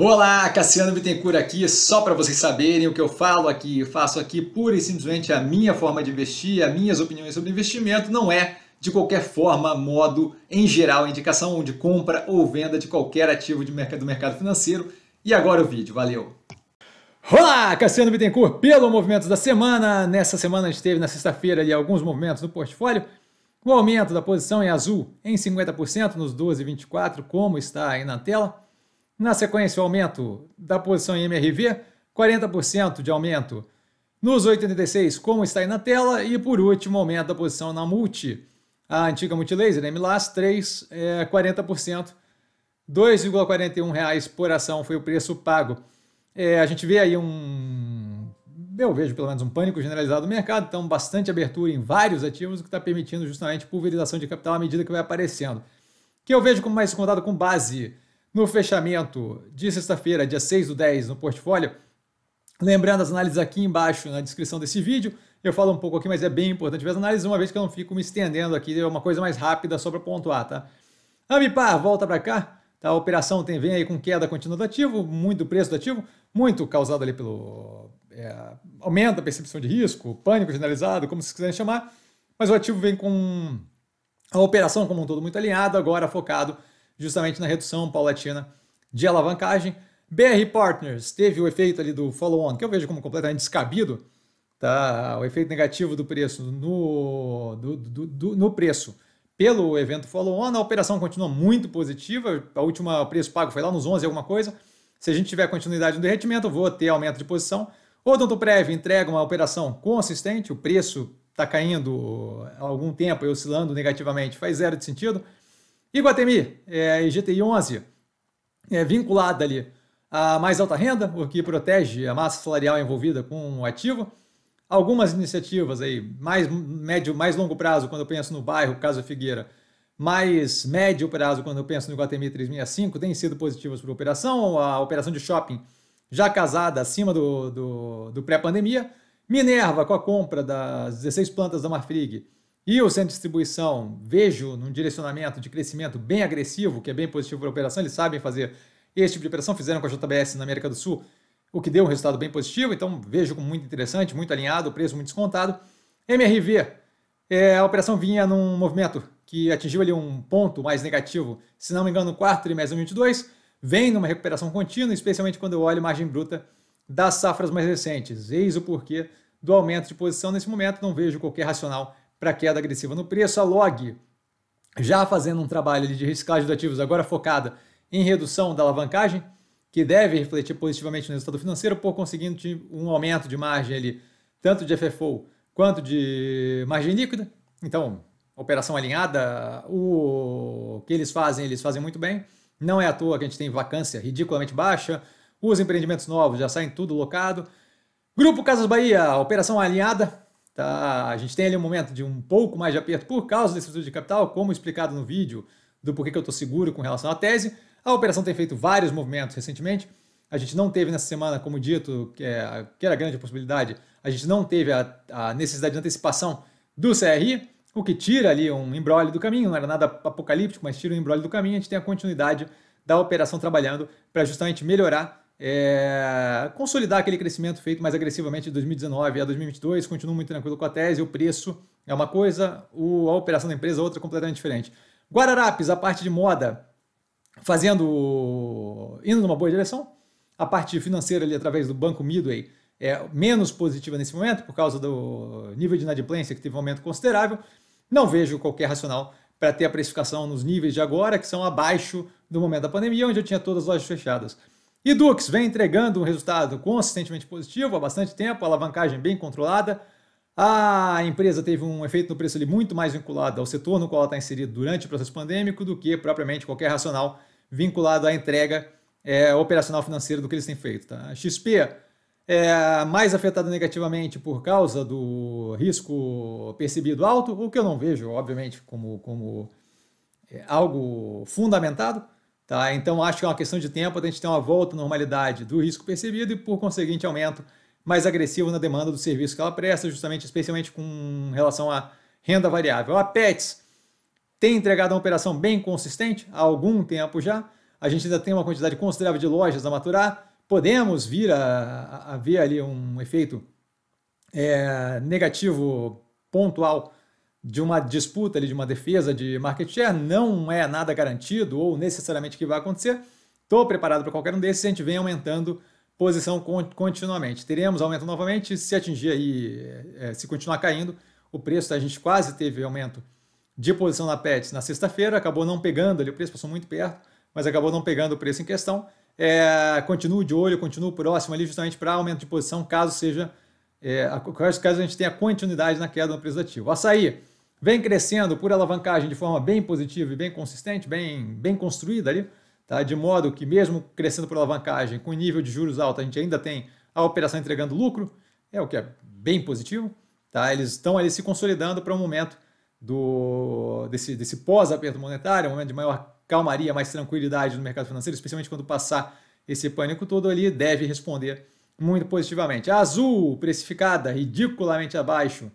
Olá, Cassiano Bittencourt aqui, só para vocês saberem o que eu falo aqui, eu faço aqui pura e simplesmente a minha forma de investir, as minhas opiniões sobre investimento, não é de qualquer forma, modo, em geral, indicação de compra ou venda de qualquer ativo de mercado, do mercado financeiro. E agora o vídeo, valeu! Olá, Cassiano Bittencourt, pelo Movimentos da Semana. Nessa semana a gente teve, na sexta-feira, alguns movimentos no portfólio. O aumento da posição em é azul em 50% nos 12,24, como está aí na tela. Na sequência, o aumento da posição em MRV, 40% de aumento nos 86 como está aí na tela. E por último, o aumento da posição na Multi, a antiga Multilaser, MLAS 3, é, 40%. R$ 2,41 por ação foi o preço pago. É, a gente vê aí um. Eu vejo pelo menos um pânico generalizado no mercado, então bastante abertura em vários ativos, o que está permitindo justamente pulverização de capital à medida que vai aparecendo. Que eu vejo como mais contado com base no fechamento de sexta-feira, dia 6 do 10, no portfólio. Lembrando as análises aqui embaixo na descrição desse vídeo. Eu falo um pouco aqui, mas é bem importante ver as análises, uma vez que eu não fico me estendendo aqui, é uma coisa mais rápida só para pontuar, tá? Amipar, volta para cá. Tá? A operação tem, vem aí com queda contínua do ativo, muito preço do ativo, muito causado ali pelo. É, aumenta a percepção de risco, pânico generalizado, como vocês quiserem chamar, mas o ativo vem com a operação como um todo muito alinhado, agora focado justamente na redução paulatina de alavancagem. BR Partners teve o efeito ali do follow-on, que eu vejo como completamente descabido, tá? o efeito negativo do preço no, do, do, do, no preço pelo evento follow-on. A operação continua muito positiva, a última preço pago foi lá nos 11 alguma coisa. Se a gente tiver continuidade no derretimento, vou ter aumento de posição. O prévio entrega uma operação consistente, o preço está caindo há algum tempo e oscilando negativamente, faz zero de sentido. Iguatemi, é, IGTI 11, é vinculada ali a mais alta renda, o que protege a massa salarial envolvida com o ativo. Algumas iniciativas aí, mais médio, mais longo prazo, quando eu penso no bairro Casa Figueira, mais médio prazo, quando eu penso no Iguatemi 365, têm sido positivas para a operação. A operação de shopping já casada acima do, do, do pré-pandemia. Minerva, com a compra das 16 plantas da Marfrig, e o centro de distribuição vejo num direcionamento de crescimento bem agressivo, que é bem positivo para a operação, eles sabem fazer esse tipo de operação, fizeram com a JBS na América do Sul, o que deu um resultado bem positivo, então vejo como muito interessante, muito alinhado, preço muito descontado. MRV, é, a operação vinha num movimento que atingiu ali um ponto mais negativo, se não me engano, no quarto trimestre de 2022, vem numa recuperação contínua, especialmente quando eu olho margem bruta das safras mais recentes. Eis o porquê do aumento de posição nesse momento, não vejo qualquer racional para queda agressiva no preço. A Log já fazendo um trabalho de reciclagem de ativos, agora focada em redução da alavancagem, que deve refletir positivamente no resultado financeiro, por conseguindo um aumento de margem ali, tanto de FFO quanto de margem líquida. Então, operação alinhada, o que eles fazem, eles fazem muito bem. Não é à toa que a gente tem vacância ridiculamente baixa, os empreendimentos novos já saem tudo locado. Grupo Casas Bahia, operação alinhada, Tá? A gente tem ali um momento de um pouco mais de aperto por causa desse estudo de capital, como explicado no vídeo do porquê que eu estou seguro com relação à tese. A operação tem feito vários movimentos recentemente. A gente não teve nessa semana, como dito, que, é, que era a grande possibilidade, a gente não teve a, a, necessidade de antecipação do CRI, o que tira ali um embrólio do caminho, não era nada apocalíptico, mas tira um embrólio do caminho, a gente tem a continuidade da operação trabalhando para justamente melhorar é, consolidar aquele crescimento feito mais agressivamente de 2019 a 2022, continuo muito tranquilo com a tese, o preço é uma coisa, o, a operação da empresa é outra completamente diferente. Guararapes, a parte de moda, fazendo, indo numa boa direção, a parte financeira ali através do Banco Midway é menos positiva nesse momento por causa do nível de inadimplência que teve um aumento considerável, não vejo qualquer racional para ter a precificação nos níveis de agora, que são abaixo do momento da pandemia, onde eu tinha todas as lojas fechadas. E Dux vem entregando um resultado consistentemente positivo há bastante tempo, alavancagem bem controlada. A empresa teve um efeito no preço ali muito mais vinculado ao setor no qual ela está inserida durante o processo pandêmico do que propriamente qualquer racional vinculado à entrega é, operacional financeira do que eles têm feito. Tá? A XP é mais afetada negativamente por causa do risco percebido alto, o que eu não vejo, obviamente, como, como é, algo fundamentado. Tá? Então, acho que é uma questão de tempo a gente ter uma volta à normalidade do risco percebido e, por conseguinte, aumento mais agressivo na demanda do serviço que ela presta, justamente, especialmente com relação à renda variável. A PETS tem entregado uma operação bem consistente há algum tempo já. A gente ainda tem uma quantidade considerável de lojas a maturar. Podemos vir a, a ver ali um efeito é, negativo pontual de uma disputa ali, de uma defesa de market share, não é nada garantido ou necessariamente que vai acontecer. Estou preparado para qualquer um desses, a gente vem aumentando posição continuamente. Teremos aumento novamente, se atingir aí, é, é, se continuar caindo, o preço, a gente quase teve aumento de posição na PET na sexta-feira, acabou não pegando ali, o preço passou muito perto, mas acabou não pegando o preço em questão. É, continuo de olho, continuo próximo ali justamente para aumento de posição, caso seja, é, caso a gente tenha continuidade na queda no preço do ativo. açaí, vem crescendo por alavancagem de forma bem positiva e bem consistente, bem, bem construída ali, tá? de modo que mesmo crescendo por alavancagem, com nível de juros alto, a gente ainda tem a operação entregando lucro, é o que é bem positivo. Tá? Eles estão ali se consolidando para um momento do, desse, desse pós-aperto monetário, um momento de maior calmaria, mais tranquilidade no mercado financeiro, especialmente quando passar esse pânico todo ali, deve responder muito positivamente. A Azul, precificada ridiculamente abaixo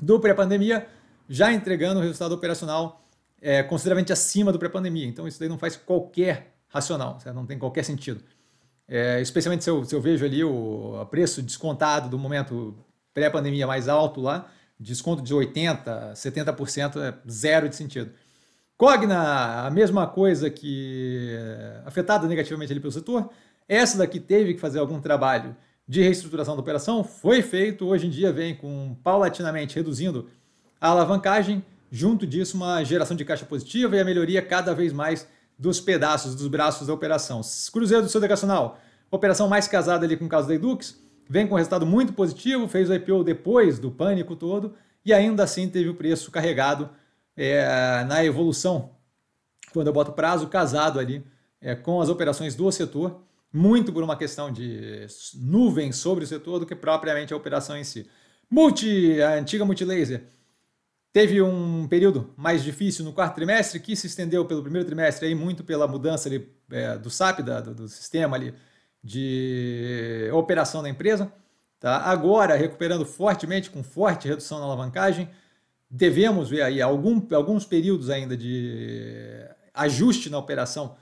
do pré-pandemia, já entregando um resultado operacional é, consideravelmente acima do pré-pandemia. Então isso daí não faz qualquer racional, certo? não tem qualquer sentido. É, especialmente se eu, se eu, vejo ali o preço descontado do momento pré-pandemia mais alto lá, desconto de 80%, 70% é zero de sentido. Cogna, a mesma coisa que é, afetada negativamente ali pelo setor, essa daqui teve que fazer algum trabalho de reestruturação da operação, foi feito, hoje em dia vem com paulatinamente reduzindo a alavancagem, junto disso uma geração de caixa positiva e a melhoria cada vez mais dos pedaços, dos braços da operação. Cruzeiro do Sul decacional, operação mais casada ali com o caso da Edux, vem com resultado muito positivo, fez o IPO depois do pânico todo e ainda assim teve o preço carregado é, na evolução, quando eu boto prazo, casado ali é, com as operações do setor, muito por uma questão de nuvem sobre o setor do que propriamente a operação em si. Multi, a antiga Multilaser, Teve um período mais difícil no quarto trimestre, que se estendeu pelo primeiro trimestre, aí, muito pela mudança ali, é, do SAP, da, do, do, sistema ali, de operação da empresa. Tá? Agora, recuperando fortemente, com forte redução na alavancagem, devemos ver aí algum, alguns períodos ainda de ajuste na operação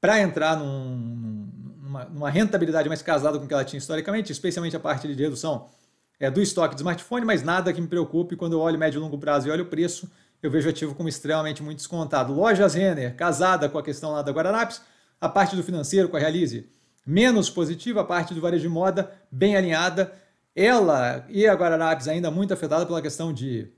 para entrar num, numa, numa, rentabilidade mais casada com o que ela tinha historicamente, especialmente a parte de redução é, do estoque de smartphone, mas nada que me preocupe quando eu olho médio e longo prazo e olho o preço, eu vejo o ativo como extremamente muito descontado. Lojas Renner, casada com a questão lá da Guararapes, a parte do financeiro com a Realize, menos positiva, a parte do varejo de moda, bem alinhada. Ela e a Guararapes ainda muito afetada pela questão de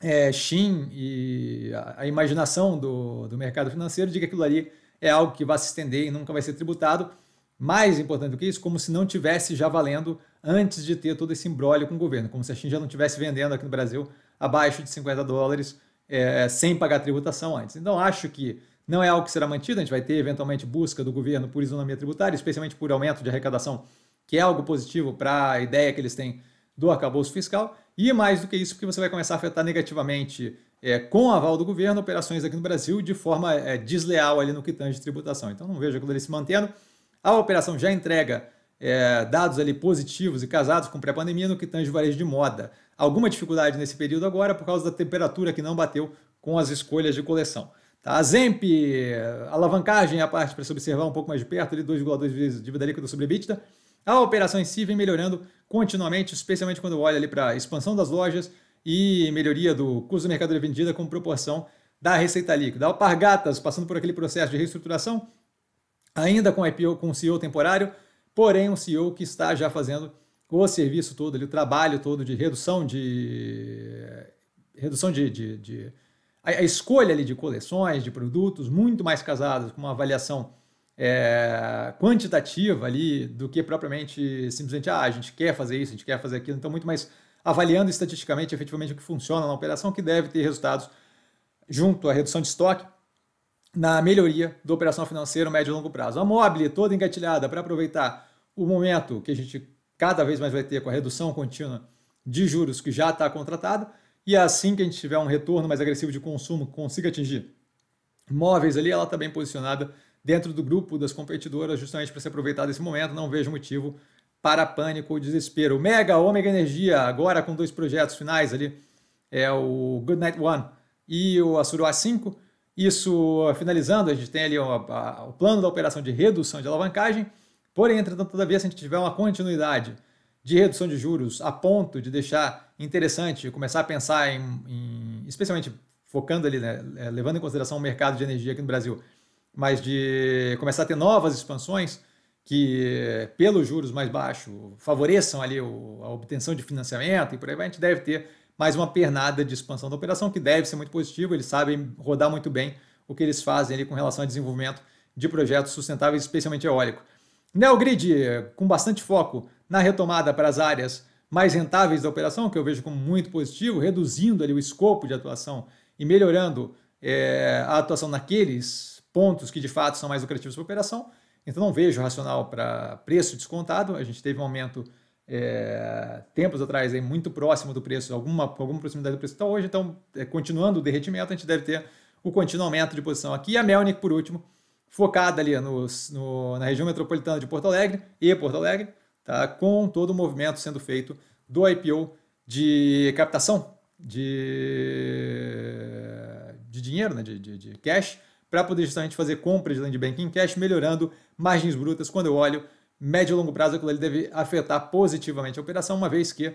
é, Shin e a, a imaginação do, do mercado financeiro de que aquilo ali é algo que vai se estender e nunca vai ser tributado. Mais importante do que isso, como se não tivesse já valendo antes de ter todo esse embrólio com o governo, como se a China já não estivesse vendendo aqui no Brasil abaixo de 50 dólares é, é, sem pagar tributação antes. Então, acho que não é algo que será mantido, a gente vai ter eventualmente busca do governo por isonomia tributária, especialmente por aumento de arrecadação, que é algo positivo para a ideia que eles têm do arcabouço fiscal, e mais do que isso, porque você vai começar a afetar negativamente, é, com o aval do governo, operações aqui no Brasil de forma é, desleal ali no que tange de tributação. Então, não vejo aquilo ali se mantendo. A operação já entrega é, dados ali positivos e casados com pré-pandemia no que tange o varejo de moda. Alguma dificuldade nesse período agora por causa da temperatura que não bateu com as escolhas de coleção. Tá? A Zemp, alavancagem é a parte para se observar um pouco mais de perto, 2,2 vezes dívida líquida sobre EBITDA. A operação em si vem melhorando continuamente, especialmente quando olha ali para a expansão das lojas e melhoria do custo da mercadoria vendida com proporção da receita líquida. Alpargatas passando por aquele processo de reestruturação, ainda com IPO, com CEO temporário, porém um CEO que está já fazendo o serviço todo, ali, o trabalho todo de redução de. redução de. de, de a, escolha ali de coleções, de produtos, muito mais casados com uma avaliação é, quantitativa ali do que propriamente simplesmente, ah, a gente quer fazer isso, a gente quer fazer aquilo, então muito mais avaliando estatisticamente efetivamente o que funciona na operação, que deve ter resultados junto à redução de estoque na melhoria da operação financeira no médio e longo prazo. A Mobile toda engatilhada para aproveitar o momento que a gente cada vez mais vai ter com a redução contínua de juros que já está contratada e assim que a gente tiver um retorno mais agressivo de consumo consiga atingir móveis ali, ela está bem posicionada dentro do grupo das competidoras justamente para se aproveitar desse momento, não vejo motivo para pânico ou desespero. Mega, Ômega Energia, agora com dois projetos finais ali, é o Goodnight One e o Asuro A5, isso, finalizando, a gente tem ali o, a, o plano da operação de redução de alavancagem, porém, entretanto, toda vez se a gente tiver uma continuidade de redução de juros a ponto de deixar interessante começar a pensar em, em especialmente focando ali, né, é, levando em consideração o mercado de energia aqui no Brasil, mas de começar a ter novas expansões que, pelos juros mais baixos, favoreçam ali o, a obtenção de financiamento e por aí vai, a gente deve ter mais uma pernada de expansão da operação, que deve ser muito positivo. Eles sabem rodar muito bem o que eles fazem ali com relação a desenvolvimento de projetos sustentáveis, especialmente eólico. Neogrid, com bastante foco na retomada para as áreas mais rentáveis da operação, que eu vejo como muito positivo, reduzindo ali o escopo de atuação e melhorando é, a atuação naqueles pontos que de fato são mais lucrativos para a operação. Então não vejo racional para preço descontado. A gente teve um aumento é, tempos atrás aí, muito próximo do preço, alguma, alguma proximidade do preço está hoje. Então, é, continuando o derretimento, a gente deve ter o contínuo aumento de posição aqui. E a Melnik por último, focada ali nos, no, na região metropolitana de Porto Alegre e Porto Alegre, tá? com todo o movimento sendo feito do IPO de captação de, de dinheiro, né? de, de, de cash, para poder justamente fazer compras de land banking cash, melhorando margens brutas. Quando eu olho médio e longo prazo aquilo ali deve afetar positivamente a operação, uma vez que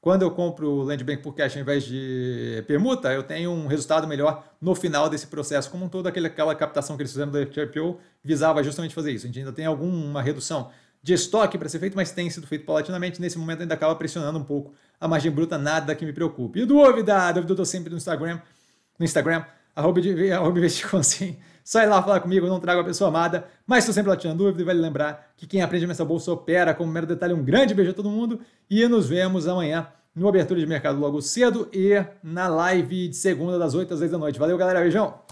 quando eu compro o Land Bank por cash ao invés de permuta, eu tenho um resultado melhor no final desse processo como um todo. Aquela captação que eles fizeram do FTRPO visava justamente fazer isso. A gente ainda tem alguma redução de estoque para ser feito, mas tem sido feito paulatinamente. Nesse momento ainda acaba pressionando um pouco a margem bruta, nada que me preocupe. E dúvida, dúvida eu estou sempre no Instagram, no Instagram arroba, arroba investicom assim Sai lá falar comigo, eu não trago a pessoa amada, mas estou sempre lá tirando dúvida e vale lembrar que quem aprende nessa bolsa opera. Como mero detalhe, um grande beijo a todo mundo e nos vemos amanhã no Abertura de Mercado logo cedo e na live de segunda das 8 às 10 da noite. Valeu, galera. Beijão!